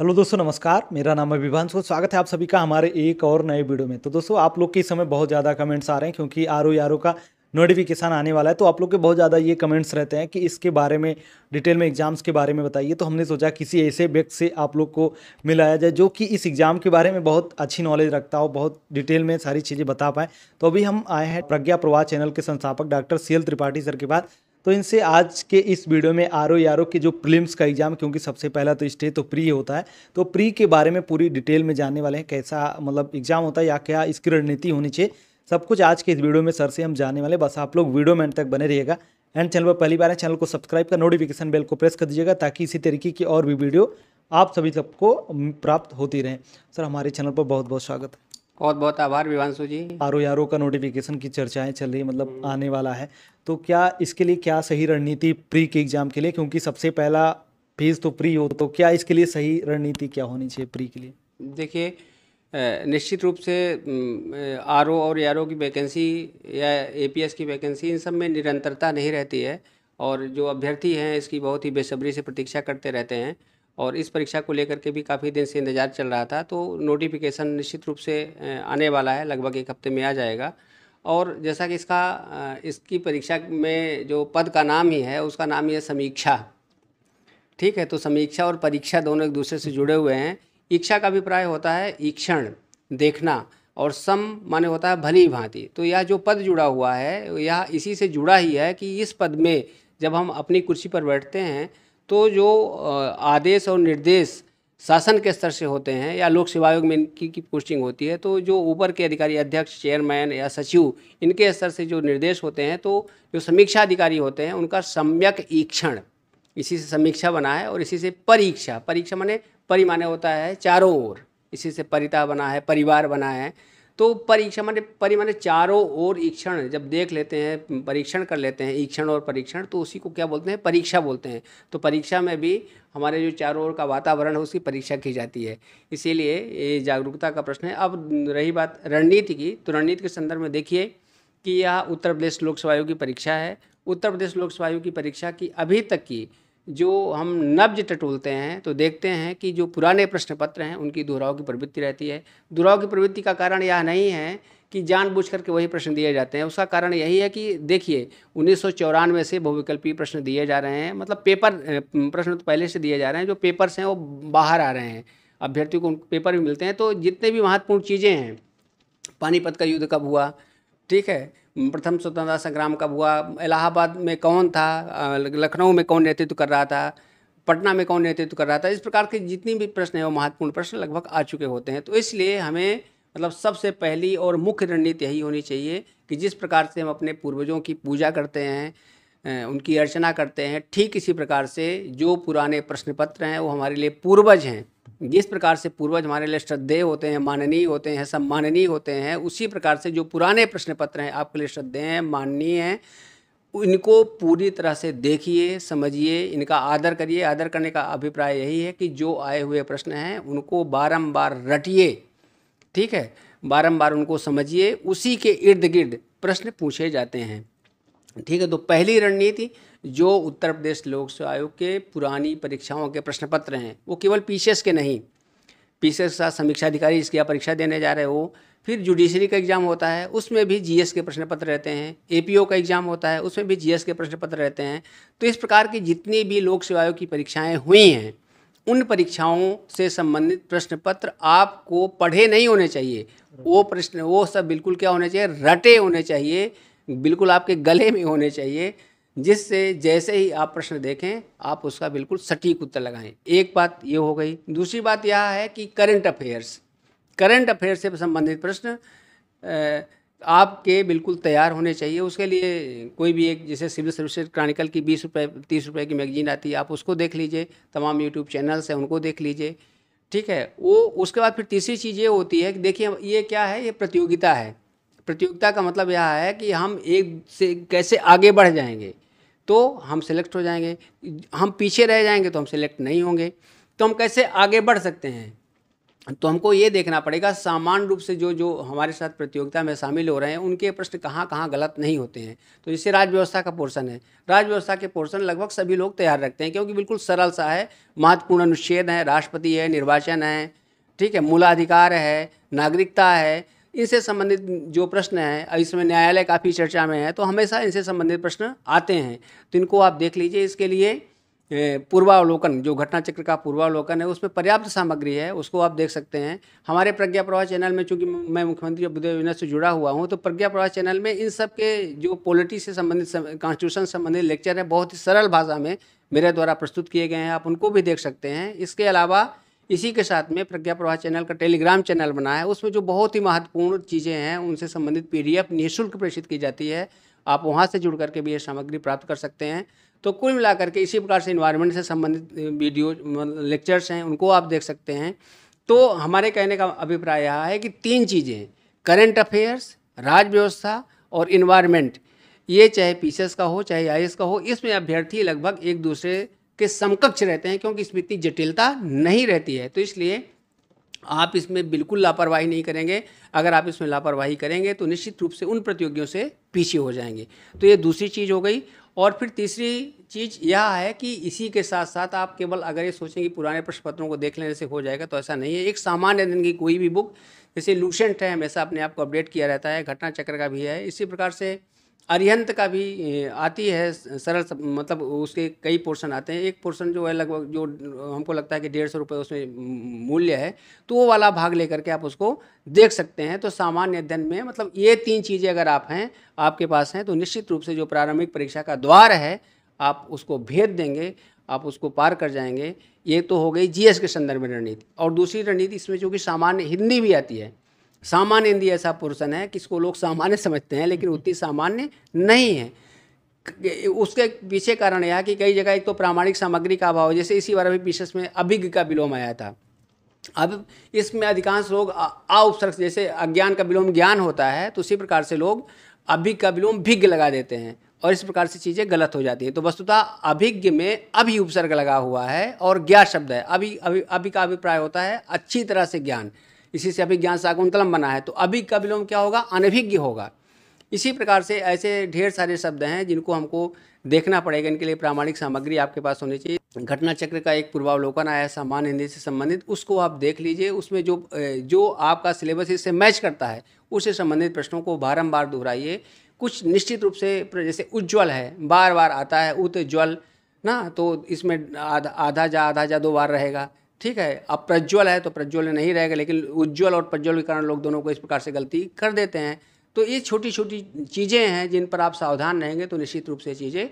Hello दोस्तों नमस्कार मेरा नाम है विभांश स्वागत है आप सभी का हमारे एक और नए वीडियो में तो दोस्तों आप लोग के इस समय बहुत ज़्यादा कमेंट्स आ रहे हैं क्योंकि आर ओ आर ओ का नोटिफिकेशन आने वाला है तो आप लोग के बहुत ज़्यादा ये कमेंट्स रहते हैं कि इसके बारे में डिटेल में एग्ज़ाम्स के बारे में बताइए तो हमने सोचा किसी ऐसे व्यक्ति से आप लोग को मिलाया जाए जो कि इस एग्ज़ाम के बारे में बहुत अच्छी नॉलेज रखता हो बहुत डिटेल में सारी चीज़ें बता पाएँ तो अभी हम आए हैं प्रज्ञा प्रवाह चैनल के संस्थापक डॉक्टर सी त्रिपाठी सर के पास तो इनसे आज के इस वीडियो में आर ओ आर ओ के जो प्रीलिम्स का एग्ज़ाम क्योंकि सबसे पहला तो स्टेज तो प्री होता है तो प्री के बारे में पूरी डिटेल में जानने वाले हैं कैसा मतलब एग्ज़ाम होता है या क्या इसकी रणनीति होनी चाहिए सब कुछ आज के इस वीडियो में सर से हम जानने वाले बस आप लोग वीडियो में तक बने रहिएगा एंड चैनल पर पहली बार है चैनल को सब्सक्राइब कर नोटिफिकेशन बेल को प्रेस कर दीजिएगा ताकि इसी तरीके की और भी वीडियो आप सभी सबको प्राप्त होती रहें सर हमारे चैनल पर बहुत बहुत स्वागत है बहुत बहुत आभार विवांशु जी आरो यारो का नोटिफिकेशन की चर्चाएं चल रही मतलब हम्म। आने वाला है तो क्या इसके लिए क्या सही रणनीति प्री के एग्जाम के लिए क्योंकि सबसे पहला फीस तो प्री हो तो क्या इसके लिए सही रणनीति क्या होनी चाहिए प्री के लिए देखिए निश्चित रूप से आर और आर की वैकेंसी या ए की वैकेंसी इन सब में निरंतरता नहीं रहती है और जो अभ्यर्थी हैं इसकी बहुत ही बेसब्री से प्रतीक्षा करते रहते हैं और इस परीक्षा को लेकर के भी काफ़ी दिन से इंतज़ार चल रहा था तो नोटिफिकेशन निश्चित रूप से आने वाला है लगभग एक हफ्ते में आ जाएगा और जैसा कि इसका इसकी परीक्षा में जो पद का नाम ही है उसका नाम ही है समीक्षा ठीक है तो समीक्षा और परीक्षा दोनों एक दूसरे से जुड़े हुए हैं इच्छा का अभिप्राय होता है ईक्षण देखना और सम माने होता है भली भांति तो यह जो पद जुड़ा हुआ है यह इसी से जुड़ा ही है कि इस पद में जब हम अपनी कुर्सी पर बैठते हैं तो जो आदेश और निर्देश शासन के स्तर से होते हैं या लोक सेवा आयोग में इनकी की पोस्टिंग होती है तो जो ऊपर के अधिकारी अध्यक्ष चेयरमैन या सचिव इनके स्तर से जो निर्देश होते हैं तो जो समीक्षा अधिकारी होते हैं उनका सम्यक ईक्षण इसी से समीक्षा बना है और इसी से परीक्षा परीक्षा माने परिमाने होता है चारों ओर इसी से परिता बना है परिवार बना है तो परीक्षा माने परी माने चारों ओर ईक्षण जब देख लेते हैं परीक्षण कर लेते हैं ईक्षण और परीक्षण तो उसी को क्या बोलते हैं परीक्षा बोलते हैं तो परीक्षा में भी हमारे जो चारों ओर का वातावरण है उसकी परीक्षा की जाती है इसीलिए ये जागरूकता का प्रश्न है अब रही बात रणनीति की तो रणनीति के संदर्भ में देखिए कि यह उत्तर प्रदेश लोकसभा आयोग की परीक्षा है उत्तर प्रदेश लोकसभा आयोग की परीक्षा की अभी तक की जो हम नब्ज टटोलते हैं तो देखते हैं कि जो पुराने प्रश्न पत्र हैं उनकी दोहराव की प्रवृत्ति रहती है दोहराव की प्रवृत्ति का कारण यह नहीं है कि जानबूझ करके वही प्रश्न दिए जाते हैं उसका कारण यही है कि देखिए उन्नीस से बहुविकल्पी प्रश्न दिए जा रहे हैं मतलब पेपर प्रश्न तो पहले से दिए जा रहे हैं जो पेपर्स हैं वो बाहर आ रहे हैं अभ्यर्थियों को पेपर भी मिलते हैं तो जितने भी महत्वपूर्ण चीज़ें हैं पानीपत का युद्ध कब हुआ ठीक है प्रथम स्वतंत्रता संग्राम कब हुआ इलाहाबाद में कौन था लखनऊ में कौन नेतृत्व कर रहा था पटना में कौन नेतृत्व कर रहा था इस प्रकार के जितनी भी प्रश्न हैं वो महत्वपूर्ण प्रश्न लगभग आ चुके होते हैं तो इसलिए हमें मतलब सबसे पहली और मुख्य रणनीति यही होनी चाहिए कि जिस प्रकार से हम अपने पूर्वजों की पूजा करते हैं उनकी अर्चना करते हैं ठीक इसी प्रकार से जो पुराने प्रश्न पत्र हैं वो हमारे लिए पूर्वज हैं जिस प्रकार से पूर्वज हमारे लिए श्रद्धेय होते हैं माननीय होते हैं सम्माननीय होते हैं उसी प्रकार से जो पुराने प्रश्न पत्र हैं आपके लिए श्रद्धेय हैं माननीय हैं इनको पूरी तरह से देखिए समझिए इनका आदर करिए आदर करने का अभिप्राय यही है कि जो आए हुए प्रश्न हैं उनको बारम्बार रटिए ठीक है बारम्बार उनको समझिए उसी के इर्द गिर्द प्रश्न पूछे जाते हैं ठीक है तो पहली रणनीति जो उत्तर प्रदेश लोक सेवा आयोग के पुरानी परीक्षाओं के प्रश्न पत्र हैं वो केवल पीसीएस के नहीं पीसीएस के साथ समीक्षा अधिकारी इसकी परीक्षा देने जा रहे हो फिर जुडिशरी का एग्ज़ाम होता है उसमें भी जीएस के प्रश्न पत्र रहते हैं एपीओ का एग्ज़ाम होता है उसमें भी जीएस के प्रश्न पत्र रहते हैं तो इस प्रकार की जितनी भी लोक सेवा आयोग की परीक्षाएँ हुई हैं उन परीक्षाओं से संबंधित प्रश्न पत्र आपको पढ़े नहीं होने चाहिए वो प्रश्न वो सब बिल्कुल क्या होने चाहिए रटे होने चाहिए बिल्कुल आपके गले में होने चाहिए जिससे जैसे ही आप प्रश्न देखें आप उसका बिल्कुल सटीक उत्तर लगाएं एक बात ये हो गई दूसरी बात यह है कि करंट अफेयर्स करंट अफेयर्स से संबंधित प्रश्न आपके बिल्कुल तैयार होने चाहिए उसके लिए कोई भी एक जैसे सिविल सर्विसेज क्रॉनिकल की बीस रुपये तीस रुपये की मैगजीन आती है आप उसको देख लीजिए तमाम यूट्यूब चैनल्स हैं उनको देख लीजिए ठीक है वो उसके बाद फिर तीसरी चीज़ ये होती है कि देखिए ये क्या है ये प्रतियोगिता है प्रतियोगिता का मतलब यह है कि हम एक से कैसे आगे बढ़ जाएंगे तो हम सेलेक्ट हो जाएंगे हम पीछे रह जाएंगे तो हम सेलेक्ट नहीं होंगे तो हम कैसे आगे बढ़ सकते हैं तो हमको ये देखना पड़ेगा सामान्य रूप से जो जो हमारे साथ प्रतियोगिता में शामिल हो रहे हैं उनके प्रश्न कहाँ कहाँ गलत नहीं होते हैं तो जैसे राज्य व्यवस्था का पोर्शन है राज्य व्यवस्था के पोर्शन लगभग सभी लोग तैयार रखते हैं क्योंकि बिल्कुल सरल सा है महत्वपूर्ण अनुच्छेद है राष्ट्रपति है निर्वाचन है ठीक है मूलाधिकार है नागरिकता है इनसे संबंधित जो प्रश्न है इसमें न्यायालय काफ़ी चर्चा में है तो हमेशा इनसे संबंधित प्रश्न आते हैं तो इनको आप देख लीजिए इसके लिए पूर्वावलोकन जो घटना चक्र का पूर्वावलोकन है उसमें पर्याप्त सामग्री है उसको आप देख सकते हैं हमारे प्रज्ञा प्रवाह चैनल में चूंकि मैं मुख्यमंत्री अभ्युदय योजना से जुड़ा हुआ हूं तो प्रज्ञा प्रवाह चैनल में इन सब के जो पॉलिटी से संबंधित कॉन्स्टिट्यूशन संबंधित लेक्चर हैं बहुत ही सरल भाषा में मेरे द्वारा प्रस्तुत किए गए हैं आप उनको भी देख सकते हैं इसके अलावा इसी के साथ में प्रज्ञा प्रभा चैनल का टेलीग्राम चैनल बना है उसमें जो बहुत ही महत्वपूर्ण चीज़ें हैं उनसे संबंधित एफ निःशुल्क प्रेषित की जाती है आप वहाँ से जुड़ करके भी ये सामग्री प्राप्त कर सकते हैं तो कुल मिलाकर के इसी प्रकार से इन्वायरमेंट से संबंधित वीडियो लेक्चर्स हैं उनको आप देख सकते हैं तो हमारे कहने का अभिप्राय यह है कि तीन चीज़ें करंट अफेयर्स राज व्यवस्था और इन्वायरमेंट ये चाहे पीसीएस का हो चाहे आई का हो इसमें अभ्यर्थी लगभग एक दूसरे के समकक्ष रहते हैं क्योंकि इसमें इतनी जटिलता नहीं रहती है तो इसलिए आप इसमें बिल्कुल लापरवाही नहीं करेंगे अगर आप इसमें लापरवाही करेंगे तो निश्चित रूप से उन प्रतियोगियों से पीछे हो जाएंगे तो ये दूसरी चीज़ हो गई और फिर तीसरी चीज़ यह है कि इसी के साथ साथ आप केवल अगर ये सोचें कि पुराने प्रश्न पत्रों को देख लेने से हो जाएगा तो ऐसा नहीं है एक सामान्य दिन की कोई भी बुक जैसे लूसेंट है हमेशा अपने आप को अपडेट किया रहता है घटना चक्र का भी है इसी प्रकार से अरिहंत का भी आती है सरल मतलब उसके कई पोर्शन आते हैं एक पोर्शन जो है लगभग जो हमको लगता है कि डेढ़ सौ रुपये उसमें मूल्य है तो वो वाला भाग लेकर के आप उसको देख सकते हैं तो सामान्य अध्ययन में मतलब ये तीन चीज़ें अगर आप हैं आपके पास हैं तो निश्चित रूप से जो प्रारंभिक परीक्षा का द्वार है आप उसको भेद देंगे आप उसको पार कर जाएंगे ये तो हो गई जीएस के संदर्भ में रणनीति और दूसरी रणनीति इसमें जो कि सामान्य हिंदी भी आती है सामान्य हिंदी ऐसा पोर्सन है कि इसको लोग सामान्य समझते हैं लेकिन उतनी सामान्य नहीं है उसके पीछे कारण यह कि कई जगह एक तो प्रामाणिक सामग्री का अभाव जैसे इसी बार अभी विशेष में अभिज्ञ का विलोम आया था अब इसमें अधिकांश लोग आ उपसर्ग जैसे अज्ञान का विलोम ज्ञान होता है तो उसी प्रकार से लोग अभिज्ञ का विलोम भिज्ञ लगा देते हैं और इस प्रकार से चीज़ें गलत हो जाती हैं तो वस्तुतः अभिज्ञ में अभी उपसर्ग लगा हुआ है और ज्ञा शब्द है अभी अभी अभी का अभिप्राय होता है अच्छी तरह से ज्ञान इसी से अभिज्ञान शाकुंतलम बना है तो अभिज्ञ का विलोम क्या होगा अनभिज्ञ होगा इसी प्रकार से ऐसे ढेर सारे शब्द हैं जिनको हमको देखना पड़ेगा इनके लिए प्रामाणिक सामग्री आपके पास होनी चाहिए घटना चक्र का एक पूर्वावलोकन आया सामान्य हिंदी से संबंधित उसको आप देख लीजिए उसमें जो जो आपका सिलेबस इससे मैच करता है उससे संबंधित प्रश्नों को बारम्बार दोहराइए कुछ निश्चित रूप से जैसे उज्ज्वल है बार बार आता है उत्ज्वल ना तो इसमें आधा आधा जा आधा जा दो बार रहेगा ठीक है अब प्रज्वल है तो प्रज्वल नहीं रहेगा लेकिन उज्ज्वल और प्रज्वल के कारण लोग दोनों को इस प्रकार से गलती कर देते हैं तो ये छोटी छोटी चीज़ें हैं जिन पर आप सावधान रहेंगे तो निश्चित रूप से चीज़ें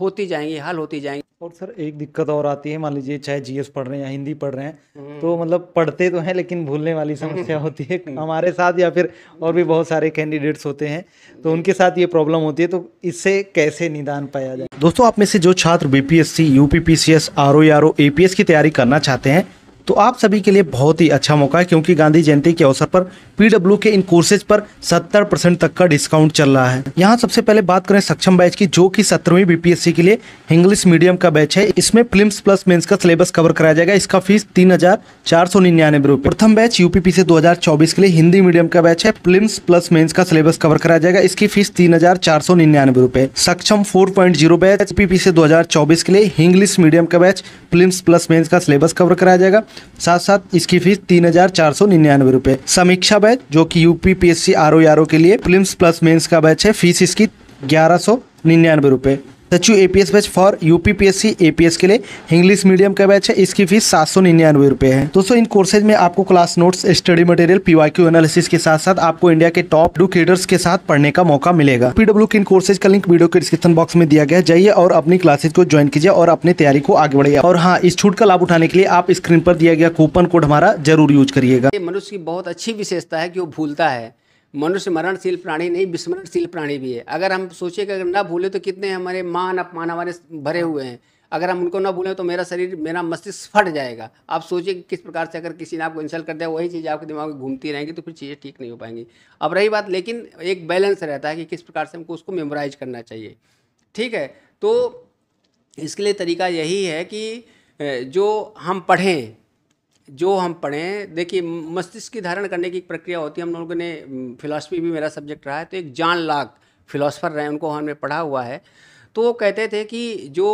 होती जाएंगी हल होती जाएंगी और सर एक दिक्कत और आती है मान लीजिए चाहे जीएस पढ़ रहे हैं या हिंदी पढ़ रहे हैं हम्म। तो मतलब पढ़ते तो हैं लेकिन भूलने वाली समस्या हम्म। होती है हम्म। हमारे साथ या फिर और भी बहुत सारे कैंडिडेट्स होते हैं तो उनके साथ ये प्रॉब्लम होती है तो इससे कैसे निदान पाया जाए दोस्तों आप में से जो छात्र BPSC UPPCS R O R O APS की तैयारी करना चाहते हैं तो आप सभी के लिए बहुत ही अच्छा मौका है क्योंकि गांधी जयंती के अवसर पर पीडब्ल्यू के इन कोर्सेज पर 70 परसेंट तक का डिस्काउंट चल रहा है यहाँ सबसे पहले बात करें सक्षम बैच की जो कि सत्रहवीं बीपीएससी के लिए इंग्लिश मीडियम का बैच है इसमें फिल्म्स प्लस मेंस का सिलेबस कवर कराया जाएगा इसका फीस तीन हजार चार सौ निन्यानवे रुपये प्रथम बैच यूपीपी से दो हजार चौबीस के लिए हिंदी मीडियम का बैच है फिल्म्स प्लस मेन्स का सिलेबस कवर कराया जाएगा इसकी फीस तीन हजार चार सौ निन्यानवे रुपये Saksham four point zero batch पीपी से दो हजार चौबीस के लिए इंग्लिश मीडियम का बैच फिल्म प्लस मेन्स का सिलेबस कवर कराया जाएगा साथ साथ इसकी फीस तीन हजार चार सौ निन्यानवे रूपए समीक्षा बैच जो कि UP P S C R O के लिए फिल्म प्लस मेन्स का बैच है फीस इसकी ग्यारह सौ निन्यानवे रूपए Sachiv U A P S batch for U P P S C A P S के लिए इंग्लिश मीडियम का बैच है इसकी फीस सात सौ निन्यानवे रुपये है दोस्तों इन कोर्सेज में आपको class notes study material P Y Q analysis के साथ साथ आपको इंडिया के टॉप एडुकेटर्स के साथ पढ़ने का मौका मिलेगा पीडब्ल्यू के इन कोर्सेज का लिंक वीडियो के डिस्क्रिप्शन बॉक्स में दिया गया जाइए और अपनी क्लासेज को ज्वाइन कीजिए और अपनी तैयारी को आगे बढ़िया और हाँ इस छूट का लाभ उठाने के लिए आप स्क्रीन पर दिया गया कूपन कोड हमारा जरूर यूज करिएगा मनुष्य की बहुत अच्छी विशेषता है की वो भूलता है मनुष्य मरणशील प्राणी नहीं विस्मरणशील प्राणी भी है अगर हम सोचें कि अगर ना भूले तो कितने हमारे मान अपमान हमारे भरे हुए हैं अगर हम उनको ना भूलें तो मेरा शरीर मेरा मस्तिष्क फट जाएगा आप सोचिए कि किस प्रकार से अगर किसी ने आपको इंसल्ट कर दिया वही चीज़ आपके दिमाग में घूमती रहेंगी तो फिर चीज़ें ठीक नहीं हो पाएंगी अब रही बात लेकिन एक बैलेंस रहता है कि किस प्रकार से हमको उसको मेमोराइज करना चाहिए ठीक है तो इसके लिए तरीका यही है कि जो हम पढ़ें जो हम पढ़ें देखिए मस्तिष्क की धारण करने की एक प्रक्रिया होती है हम लोगों ने फिलासफी भी मेरा सब्जेक्ट रहा है तो एक जान लाख फिलासफर रहे उनको हमने पढ़ा हुआ है तो वो कहते थे कि जो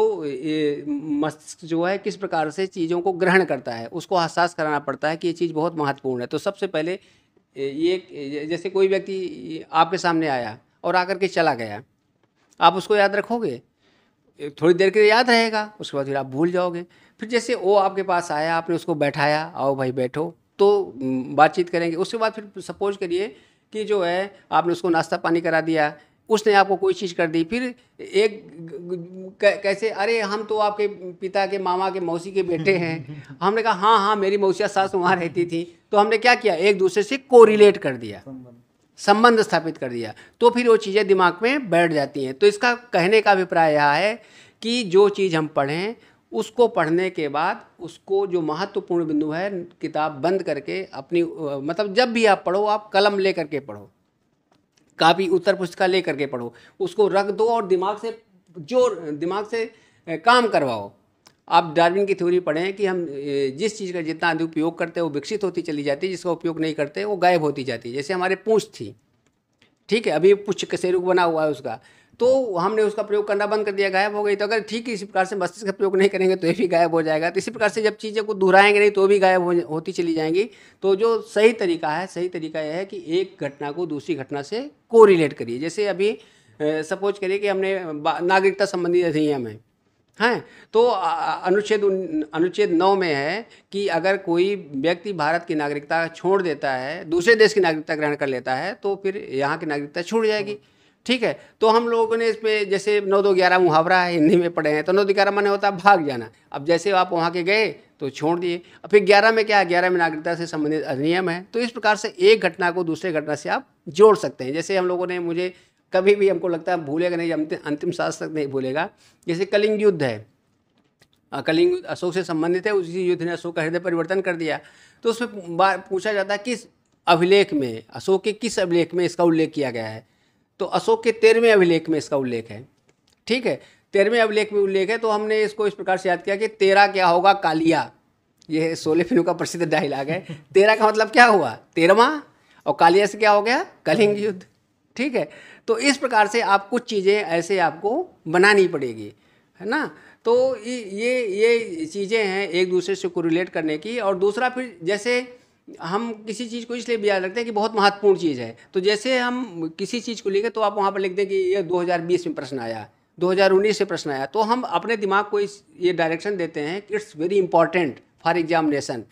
मस्तिष्क जो है किस प्रकार से चीज़ों को ग्रहण करता है उसको एहसास कराना पड़ता है कि ये चीज़ बहुत महत्वपूर्ण है तो सबसे पहले ये जैसे कोई व्यक्ति आपके सामने आया और आकर के चला गया आप उसको याद रखोगे थोड़ी देर के लिए याद रहेगा उसके बाद फिर आप भूल जाओगे फिर जैसे वो आपके पास आया आपने उसको बैठाया आओ भाई बैठो तो बातचीत करेंगे उसके बाद फिर सपोज करिए कि जो है आपने उसको नाश्ता पानी करा दिया उसने आपको कोई चीज़ कर दी फिर एक कैसे अरे हम तो आपके पिता के मामा के मौसी के बेटे हैं हमने कहा हाँ हाँ मेरी मौसिया सास वहाँ रहती थी तो हमने क्या किया एक दूसरे से कोरिलेट कर दिया संबंध स्थापित कर दिया तो फिर वो चीज़ें दिमाग में बैठ जाती हैं तो इसका कहने का अभिप्राय यह है कि जो चीज़ हम पढ़ें उसको पढ़ने के बाद उसको जो महत्वपूर्ण बिंदु है किताब बंद करके अपनी मतलब जब भी आप पढ़ो आप कलम ले करके पढ़ो कापी उत्तर पुस्तिका ले करके पढ़ो उसको रख दो और दिमाग से जो दिमाग से काम करवाओ आप डार्विन की थ्योरी पढ़ें कि हम जिस चीज़ का जितना अधिक उपयोग करते हैं वो विकसित होती चली जाती है जिसका उपयोग नहीं करते वो गायब होती जाती है जैसे हमारे पूँछ थी ठीक है अभी पूछ कसेरुक बना हुआ है उसका तो हमने उसका प्रयोग करना बंद कर दिया गायब हो गई तो अगर ठीक इसी प्रकार से मस्तिष्क का प्रयोग नहीं करेंगे तो ये भी गायब हो जाएगा तो इसी प्रकार से जब चीज़ें को दोहराएंगे नहीं तो भी गायब हो, होती चली जाएंगी तो जो सही तरीका है सही तरीका यह है कि एक घटना को दूसरी घटना से को रिलेट करिए जैसे अभी सपोज करिए कि हमने नागरिकता संबंधी अधिनियम है हैं तो अनुच्छेद अनुच्छेद नौ में है कि अगर कोई व्यक्ति भारत की नागरिकता छोड़ देता है दूसरे देश की नागरिकता ग्रहण कर लेता है तो फिर यहाँ की नागरिकता छूट जाएगी ठीक है तो हम लोगों ने इसमें जैसे नौ दो ग्यारह मुहावरा है हिंदी में पढ़े हैं तो नौ दो ग्यारह मैंने होता है भाग जाना अब जैसे आप वहाँ के गए तो छोड़ दिए अब फिर ग्यारह में क्या है ग्यारह में नागरिकता से संबंधित अधिनियम है तो इस प्रकार से एक घटना को दूसरे घटना से आप जोड़ सकते हैं जैसे हम लोगों ने मुझे कभी भी हमको लगता है भूलेगा नहीं अंतिम शास्त्र तक नहीं भूलेगा जैसे कलिंग युद्ध है कलिंग युद्ध अशोक से संबंधित है उसी युद्ध ने अशोक का हृदय परिवर्तन कर दिया तो उसमें पूछा जाता है किस अभिलेख में अशोक के किस अभिलेख में इसका उल्लेख किया गया है तो अशोक के तेरहवें अभिलेख में इसका उल्लेख है ठीक है तेरहवें अभिलेख में उल्लेख है तो हमने इसको इस प्रकार से याद किया कि तेरा क्या होगा कालिया ये सोलह फिल्म का प्रसिद्ध डायलॉग है तेरा का मतलब क्या हुआ तेरवा और कालिया से क्या हो गया कलिंग युद्ध ठीक है तो इस प्रकार से आप कुछ चीज़ें ऐसे आपको बनानी पड़ेगी है ना तो ये ये चीज़ें हैं एक दूसरे से कोरिलेट करने की और दूसरा फिर जैसे हम किसी चीज़ को इसलिए भी याद रखते हैं कि बहुत महत्वपूर्ण चीज़ है तो जैसे हम किसी चीज़ को लेकर तो आप वहाँ पर लिख दें कि ये 2020 में प्रश्न आया 2019 से प्रश्न आया तो हम अपने दिमाग को इस ये डायरेक्शन देते हैं कि it's very important for examination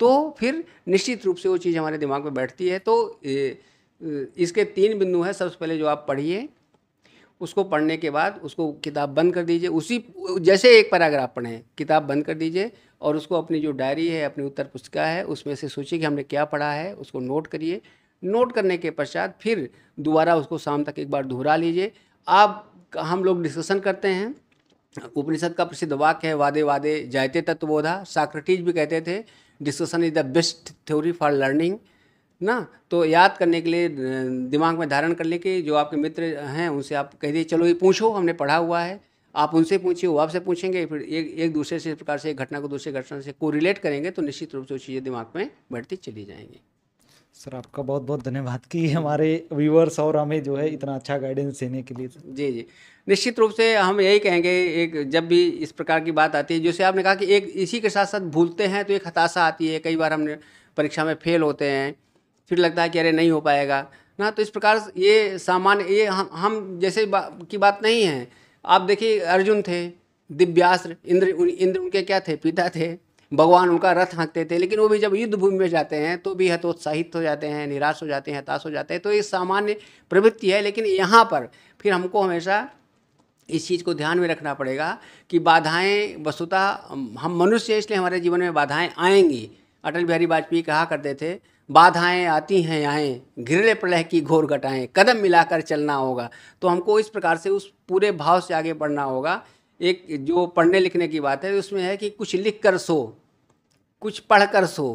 तो फिर निश्चित रूप से वो चीज़ हमारे दिमाग में बैठती है तो इसके तीन बिंदु हैं सबसे पहले जो आप पढ़िए उसको पढ़ने के बाद उसको किताब बंद कर दीजिए उसी जैसे एक पैराग्राफ पढ़ें किताब बंद कर दीजिए और उसको अपनी जो डायरी है अपनी उत्तर पुस्तिका है उसमें से सोचिए कि हमने क्या पढ़ा है उसको नोट करिए नोट करने के पश्चात फिर दोबारा उसको शाम तक एक बार दोहरा लीजिए आप हम लोग डिस्कशन करते हैं उपनिषद का प्रसिद्ध वाक्य है वादे वादे जायते तत्वबोधा साक्रेटिज भी कहते थे discussion is the best theory for learning ना तो याद करने के लिए दिमाग में धारण कर लेके जो आपके मित्र हैं उनसे आप कह दिए चलो ये पूछो हमने पढ़ा हुआ है आप उनसे पूछिए वो आपसे पूछेंगे फिर एक एक दूसरे से इस प्रकार से एक घटना को दूसरे घटना से कोरिलेट करेंगे तो निश्चित रूप से वो चीज़ें दिमाग में बैठती चली जाएंगी सर आपका बहुत बहुत धन्यवाद कि हमारे व्यूवर्स और हमें जो है इतना अच्छा गाइडेंस देने के लिए जी जी निश्चित रूप से हम यही कहेंगे एक जब भी इस प्रकार की बात आती है जैसे आपने कहा कि एक इसी के साथ साथ भूलते हैं तो एक हताशा आती है कई बार हम परीक्षा में फेल होते हैं फिर लगता है कि अरे नहीं हो पाएगा ना तो इस प्रकार ये सामान्य ये हम हम जैसे बा, की बात नहीं है आप देखिए अर्जुन थे दिव्यास्त्र इंद्र इंद्र उनके क्या थे पिता थे भगवान उनका रथ हाँकते थे लेकिन वो भी जब युद्ध भूमि में जाते हैं तो भी हतोत्साहित हो जाते हैं निराश हो जाते हैं हताश हो जाते हैं तो ये सामान्य प्रवृत्ति है लेकिन यहाँ पर फिर हमको हमेशा इस चीज़ को ध्यान में रखना पड़ेगा कि बाधाएं वस्तुतः हम मनुष्य इसलिए हमारे जीवन में बाधाएं आएंगी अटल बिहारी वाजपेयी कहा करते थे बाधाएं आती हैं आएँ घिरले प्रलह की घोर घटाएँ कदम मिलाकर चलना होगा तो हमको इस प्रकार से उस पूरे भाव से आगे बढ़ना होगा एक जो पढ़ने लिखने की बात है उसमें है कि कुछ लिख कर सो कुछ पढ़ कर सो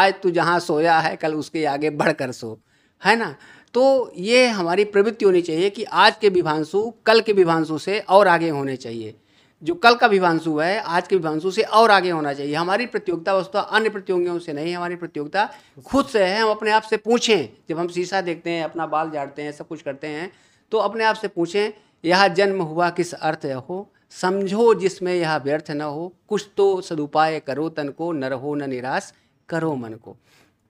आज तू जहाँ सोया है कल उसके आगे बढ़ कर सो है ना तो ये हमारी प्रवृत्ति होनी चाहिए कि आज के विभांशु कल के विभांशु से और आगे होने चाहिए जो कल का विवांशु है आज के विभांशु से और आगे होना चाहिए हमारी प्रतियोगिता वस्तु अन्य प्रतियोगियों से नहीं हमारी प्रतियोगिता खुद से है हम अपने आप से पूछें जब हम शीशा देखते हैं अपना बाल झाड़ते हैं सब कुछ करते हैं तो अपने आप से पूछें यह जन्म हुआ किस अर्थ हो समझो जिसमें यह व्यर्थ न हो कुछ तो सदुपाय करो तन को न रहो न निराश करो मन को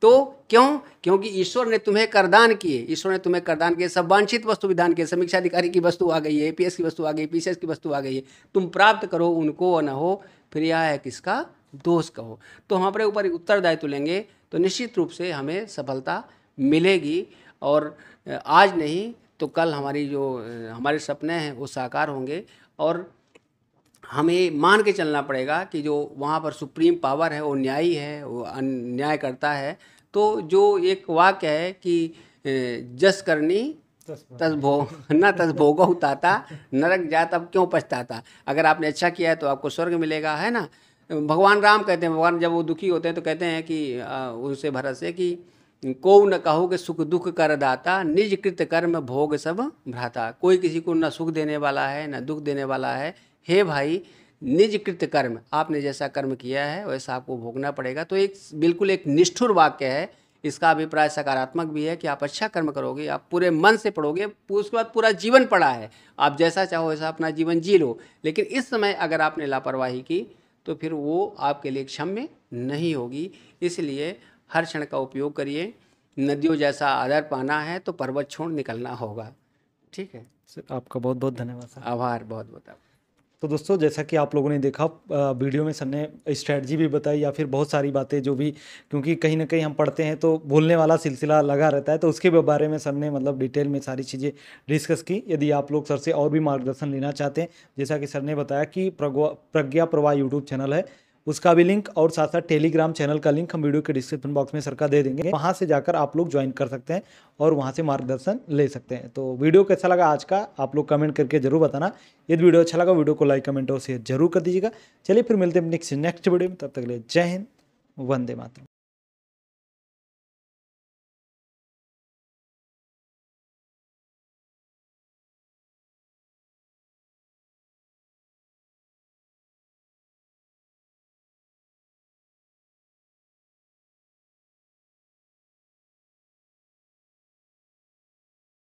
तो क्यों क्योंकि ईश्वर ने तुम्हें करदान किए ईश्वर ने तुम्हें करदान किए सब वांछित वस्तु विधान किए समीक्षा अधिकारी की वस्तु आ गई है एपीएस की वस्तु आ गई पीसीएस की वस्तु आ गई है तुम प्राप्त करो उनको और न हो फिर यह है किसका दोष कहो तो हम अपने ऊपर उत्तरदायित्व लेंगे तो निश्चित रूप से हमें सफलता मिलेगी और आज नहीं तो कल हमारी जो हमारे सपने हैं वो साकार होंगे और हमें मान के चलना पड़ेगा कि जो वहाँ पर सुप्रीम पावर है वो न्यायी है वो अन्याय करता है तो जो एक वाक्य है कि जस करनी तस्भो न तस्भोगो उताता नरक जा अब क्यों पछताता अगर आपने अच्छा किया है तो आपको स्वर्ग मिलेगा है ना भगवान राम कहते हैं भगवान जब वो दुखी होते हैं तो कहते हैं कि उनसे भरत से कि को न कहो कि सुख दुख कर दाता निज कृत कर्म भोग सब भ्राता कोई किसी को न सुख देने वाला है न दुख देने वाला है हे भाई निज कृत कर्म आपने जैसा कर्म किया है वैसा आपको भोगना पड़ेगा तो एक बिल्कुल एक निष्ठुर वाक्य है इसका अभिप्राय सकारात्मक भी है कि आप अच्छा कर्म करोगे आप पूरे मन से पढ़ोगे उसके बाद पूरा जीवन पड़ा है आप जैसा चाहो वैसा अपना जीवन जी लो लेकिन इस समय अगर आपने लापरवाही की तो फिर वो आपके लिए क्षम्य नहीं होगी इसलिए हर क्षण का उपयोग करिए नदियों जैसा आदर पाना है तो पर्वत छोड़ निकलना होगा ठीक है सर आपका बहुत बहुत धन्यवाद आभार बहुत बहुत आभार तो दोस्तों जैसा कि आप लोगों ने देखा वीडियो में सर ने स्ट्रैटी भी बताई या फिर बहुत सारी बातें जो भी क्योंकि कहीं ना कहीं हम पढ़ते हैं तो भूलने वाला सिलसिला लगा रहता है तो उसके बारे में सर ने मतलब डिटेल में सारी चीज़ें डिस्कस की यदि आप लोग सर से और भी मार्गदर्शन लेना चाहते हैं जैसा कि सर ने बताया कि प्रज्ञा प्रवाह यूट्यूब चैनल है उसका भी लिंक और साथ साथ टेलीग्राम चैनल का लिंक हम वीडियो के डिस्क्रिप्शन बॉक्स में सरकार दे देंगे वहाँ से जाकर आप लोग ज्वाइन कर सकते हैं और वहाँ से मार्गदर्शन ले सकते हैं तो वीडियो कैसा लगा आज का आप लोग कमेंट करके जरूर बताना यदि वीडियो अच्छा लगा वीडियो को लाइक कमेंट और शेयर जरूर कर दीजिएगा चलिए फिर मिलते हैं नेक्स्ट नेक्स्ट वीडियो में तब तक ले जय हिंद वंदे मातरम